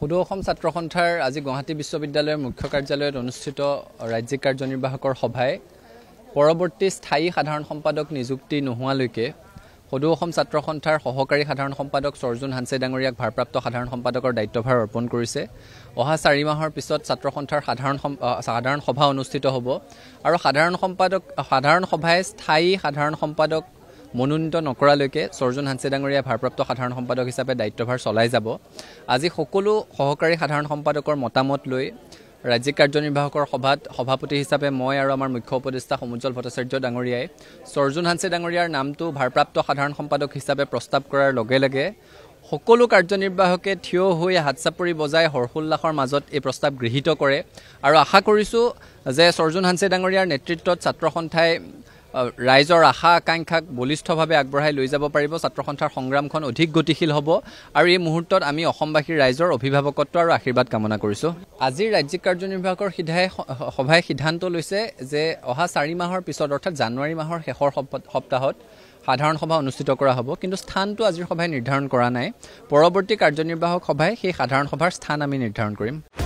সুদ অসম ছাত্ৰ সন্থাৰ আজি গুৱাহাটী বিশ্ববিদ্যালয়ৰ মুখ্য কাৰ্যালয়ত অনুষ্ঠিত ৰাজ্যিক কাৰ্যনিৰ্বাহকৰ সভাই পৰৱৰ্তী স্থায়ী সাধাৰণ সম্পাদক নিযুক্তি নোহোৱালৈকে সদৌ অসম ছাত্ৰ সন্থাৰ সহকাৰী সাধাৰণ সম্পাদক চৰজুন হানছে ডাঙৰীয়াক ভাৰপ্ৰাপ্ত সাধাৰণ সম্পাদকৰ দায়িত্বভাৰ অৰ্পণ কৰিছে অহা চাৰি মাহৰ পিছত ছাত্ৰ সন্থাৰ সাধাৰণ সাধাৰণ সভা অনুষ্ঠিত হ'ব আৰু সাধাৰণ সম্পাদক সাধাৰণ সভাই স্থায়ী সাধাৰণ সম্পাদক মনোনীত নকৰালৈকে চৰজুন হানছে ডাঙৰীয়া ভাৰপ্ৰাপ্ত সাধাৰণ সম্পাদক হিচাপে দায়িত্বভাৰ চলাই যাব আজি সকলো সহকাৰী সাধাৰণ সম্পাদকৰ মতামত লৈ ৰাজ্যিক কাৰ্যনিৰ্বাহকৰ সভাত সভাপতি হিচাপে মই আৰু আমাৰ মুখ্য উপদেষ্টা সমুজ্জ্বল ভট্টাচাৰ্য ডাঙৰীয়াই চৰ্জুন হাঞ্চে ডাঙৰীয়াৰ নামটো ভাৰপ্ৰাপ্ত সাধাৰণ সম্পাদক হিচাপে প্ৰস্তাৱ কৰাৰ লগে লগে সকলো কাৰ্যনিৰ্বাহকে থিয় হৈ হাত চাপৰি বজাই হৰ্ষোল্লাসৰ মাজত এই প্ৰস্তাৱ গৃহীত কৰে আৰু আশা কৰিছোঁ যে চৰ্জুন হাঞ্চে ডাঙৰীয়াৰ নেতৃত্বত ছাত্ৰ সন্থাই ৰাইজৰ আশা আকাংক্ষাক বলিষ্ঠভাৱে আগবঢ়াই লৈ যাব পাৰিব ছাত্ৰ সন্থাৰ সংগ্ৰামখন অধিক গতিশীল হ'ব আৰু এই মুহূৰ্তত আমি অসমবাসীৰ ৰাইজৰ অভিভাৱকত্ব আৰু আশীৰ্বাদ কামনা কৰিছোঁ আজিৰ ৰাজ্যিক কাৰ্যনিৰ্বাহকৰ সিদ্ধাই সভাই সিদ্ধান্ত লৈছে যে অহা চাৰি মাহৰ পিছত অৰ্থাৎ জানুৱাৰী মাহৰ শেষৰ সপ্তাহত সাধাৰণ সভা অনুষ্ঠিত কৰা হ'ব কিন্তু স্থানটো আজিৰ সভাই নিৰ্ধাৰণ কৰা নাই পৰৱৰ্তী কাৰ্যনিৰ্বাহক সভাই সেই সাধাৰণ সভাৰ স্থান আমি নিৰ্ধাৰণ কৰিম